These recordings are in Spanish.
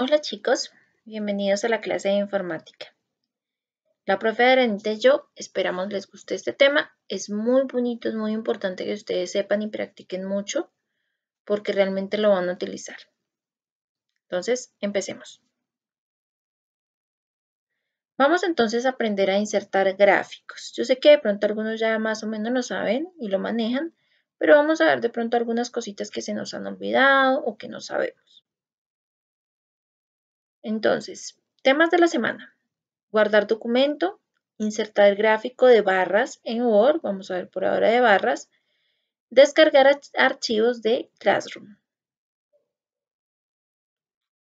Hola chicos, bienvenidos a la clase de informática. La profe Arenita y yo esperamos les guste este tema. Es muy bonito, es muy importante que ustedes sepan y practiquen mucho porque realmente lo van a utilizar. Entonces, empecemos. Vamos entonces a aprender a insertar gráficos. Yo sé que de pronto algunos ya más o menos lo saben y lo manejan, pero vamos a ver de pronto algunas cositas que se nos han olvidado o que no sabemos. Entonces, temas de la semana. Guardar documento, insertar el gráfico de barras en Word, vamos a ver por ahora de barras, descargar archivos de Classroom.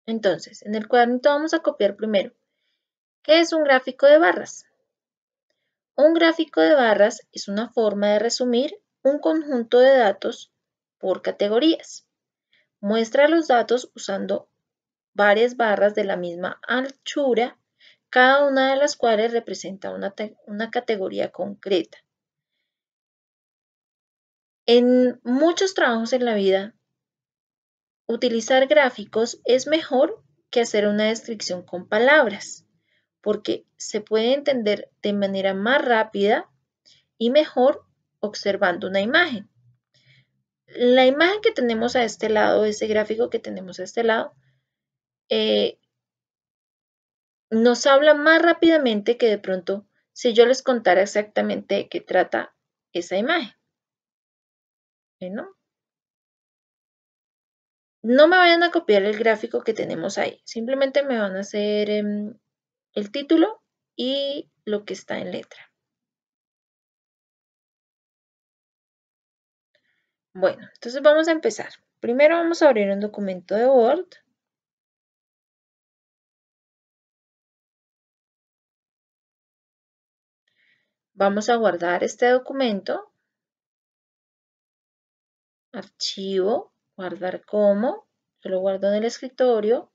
Entonces, en el cuadernito vamos a copiar primero. ¿Qué es un gráfico de barras? Un gráfico de barras es una forma de resumir un conjunto de datos por categorías. Muestra los datos usando varias barras de la misma anchura, cada una de las cuales representa una, una categoría concreta. En muchos trabajos en la vida, utilizar gráficos es mejor que hacer una descripción con palabras, porque se puede entender de manera más rápida y mejor observando una imagen. La imagen que tenemos a este lado, ese gráfico que tenemos a este lado, eh, nos habla más rápidamente que de pronto si yo les contara exactamente qué trata esa imagen. ¿Eh, no me vayan a copiar el gráfico que tenemos ahí, simplemente me van a hacer em, el título y lo que está en letra. Bueno, entonces vamos a empezar. Primero vamos a abrir un documento de Word. Vamos a guardar este documento. Archivo, guardar como. Yo lo guardo en el escritorio.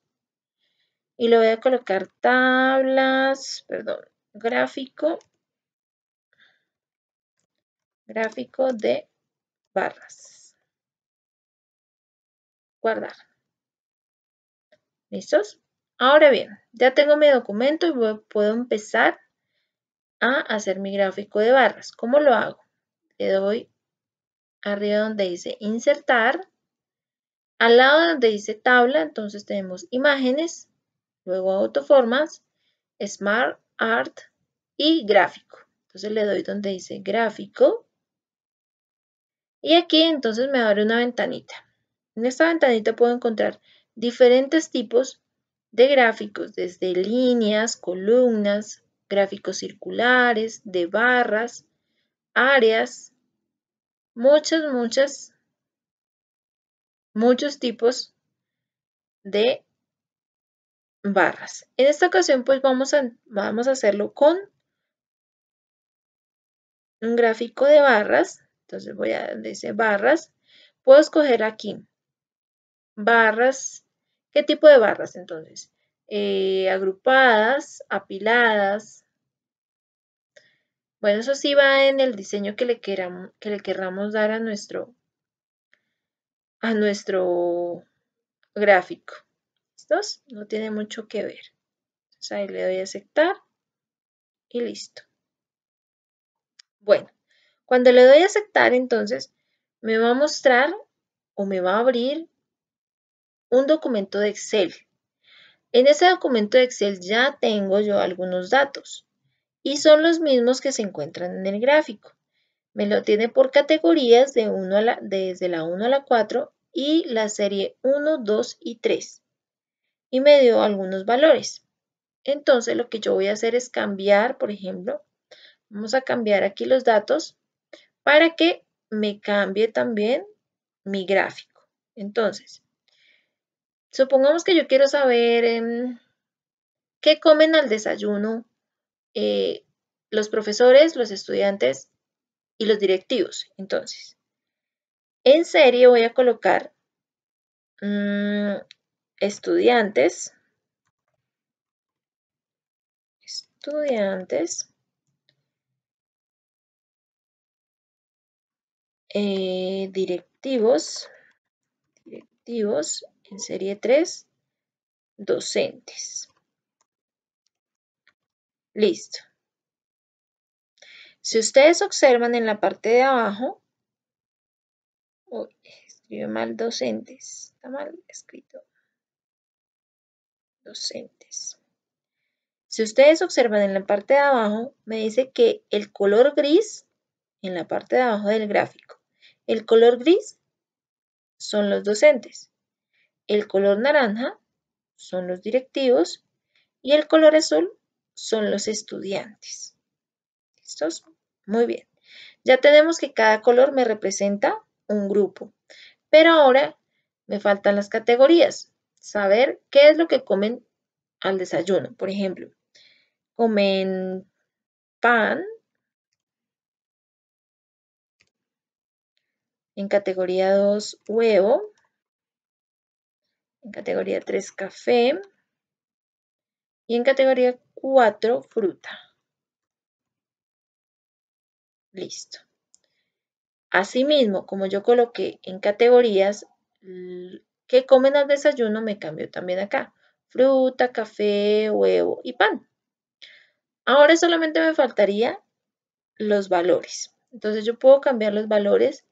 Y le voy a colocar tablas, perdón, gráfico. Gráfico de barras. Guardar. ¿Listos? Ahora bien, ya tengo mi documento y puedo empezar a hacer mi gráfico de barras. ¿Cómo lo hago? Le doy arriba donde dice insertar. Al lado donde dice tabla, entonces tenemos imágenes, luego autoformas, smart art y gráfico. Entonces le doy donde dice gráfico. Y aquí entonces me abre una ventanita. En esta ventanita puedo encontrar diferentes tipos de gráficos, desde líneas, columnas, gráficos circulares, de barras, áreas, muchas, muchas, muchos tipos de barras. En esta ocasión pues vamos a, vamos a hacerlo con un gráfico de barras. Entonces voy a decir barras. Puedo escoger aquí barras. ¿Qué tipo de barras entonces? Eh, agrupadas, apiladas, bueno, eso sí va en el diseño que le, queramos, que le querramos dar a nuestro, a nuestro gráfico. ¿Listos? No tiene mucho que ver. Entonces ahí le doy a aceptar y listo. Bueno, cuando le doy a aceptar, entonces me va a mostrar o me va a abrir un documento de Excel. En ese documento de Excel ya tengo yo algunos datos y son los mismos que se encuentran en el gráfico. Me lo tiene por categorías de uno desde la 1 a la 4 y la serie 1, 2 y 3. Y me dio algunos valores. Entonces lo que yo voy a hacer es cambiar, por ejemplo, vamos a cambiar aquí los datos para que me cambie también mi gráfico. Entonces, supongamos que yo quiero saber em, qué comen al desayuno eh, los profesores, los estudiantes y los directivos. Entonces, en serie voy a colocar mm, estudiantes, estudiantes, eh, directivos, directivos en serie 3, docentes. Listo. Si ustedes observan en la parte de abajo, uy, mal docentes, está mal escrito. Docentes. Si ustedes observan en la parte de abajo, me dice que el color gris, en la parte de abajo del gráfico, el color gris son los docentes, el color naranja son los directivos y el color azul son los estudiantes. ¿Listos? Muy bien. Ya tenemos que cada color me representa un grupo. Pero ahora me faltan las categorías. Saber qué es lo que comen al desayuno. Por ejemplo, comen pan En categoría 2, huevo. En categoría 3, café. Y en categoría Cuatro, fruta. Listo. Asimismo, como yo coloqué en categorías que comen al desayuno, me cambio también acá. Fruta, café, huevo y pan. Ahora solamente me faltaría los valores. Entonces yo puedo cambiar los valores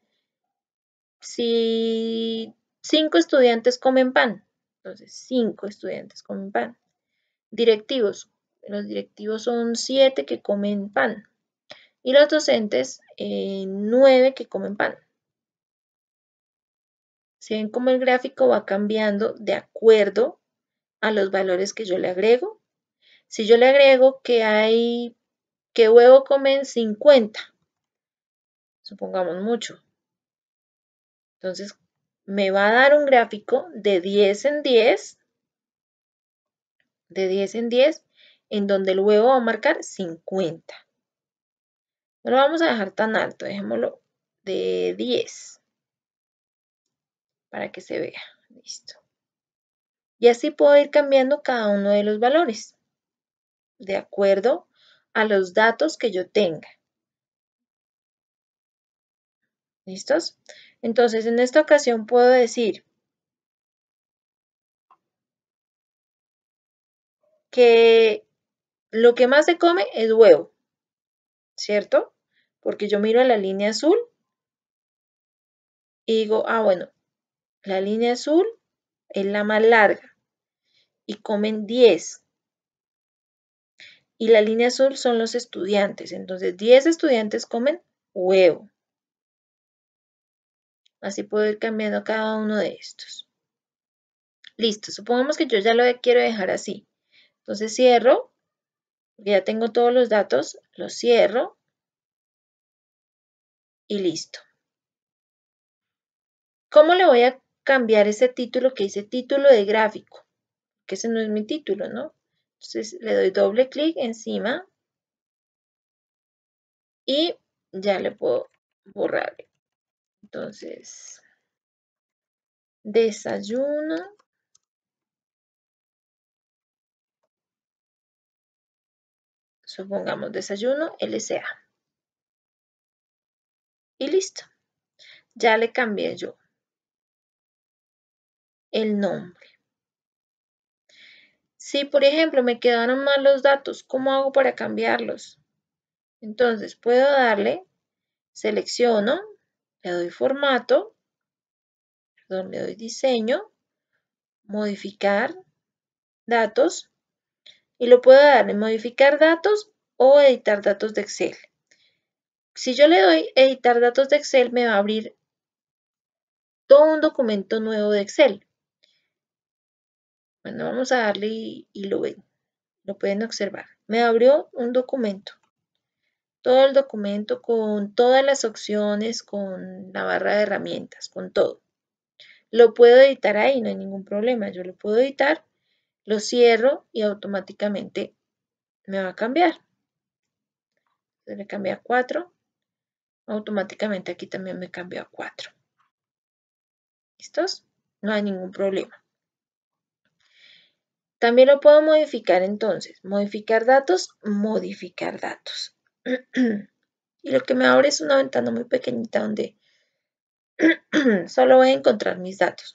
si cinco estudiantes comen pan. Entonces, cinco estudiantes comen pan. Directivos, los directivos son 7 que comen pan y los docentes 9 eh, que comen pan. ¿Se ven cómo el gráfico va cambiando de acuerdo a los valores que yo le agrego. Si yo le agrego que hay, que huevo comen 50, supongamos mucho. Entonces me va a dar un gráfico de 10 en 10, de 10 en 10, en donde luego va a marcar 50. No lo vamos a dejar tan alto, dejémoslo de 10 para que se vea. Listo. Y así puedo ir cambiando cada uno de los valores de acuerdo a los datos que yo tenga. ¿Listos? Entonces, en esta ocasión puedo decir que lo que más se come es huevo, ¿cierto? Porque yo miro a la línea azul y digo, ah, bueno, la línea azul es la más larga y comen 10. Y la línea azul son los estudiantes. Entonces, 10 estudiantes comen huevo. Así puedo ir cambiando cada uno de estos. Listo, supongamos que yo ya lo quiero dejar así. Entonces cierro ya tengo todos los datos, lo cierro y listo. ¿Cómo le voy a cambiar ese título que dice título de gráfico? Que ese no es mi título, ¿no? Entonces le doy doble clic encima y ya le puedo borrar. Entonces, desayuno supongamos desayuno LSA. Y listo. Ya le cambié yo el nombre. Si, por ejemplo, me quedaron mal los datos, ¿cómo hago para cambiarlos? Entonces, puedo darle, selecciono, le doy formato, perdón, le doy diseño, modificar datos y lo puedo darle modificar datos o editar datos de Excel. Si yo le doy editar datos de Excel, me va a abrir todo un documento nuevo de Excel. Bueno, vamos a darle y, y lo ven. Lo pueden observar. Me abrió un documento todo el documento con todas las opciones, con la barra de herramientas, con todo. Lo puedo editar ahí, no hay ningún problema. Yo lo puedo editar lo cierro y automáticamente me va a cambiar. Le cambia a 4. Automáticamente aquí también me cambió a 4. ¿Listos? No hay ningún problema. También lo puedo modificar entonces. Modificar datos, modificar datos. y lo que me abre es una ventana muy pequeñita donde solo voy a encontrar mis datos.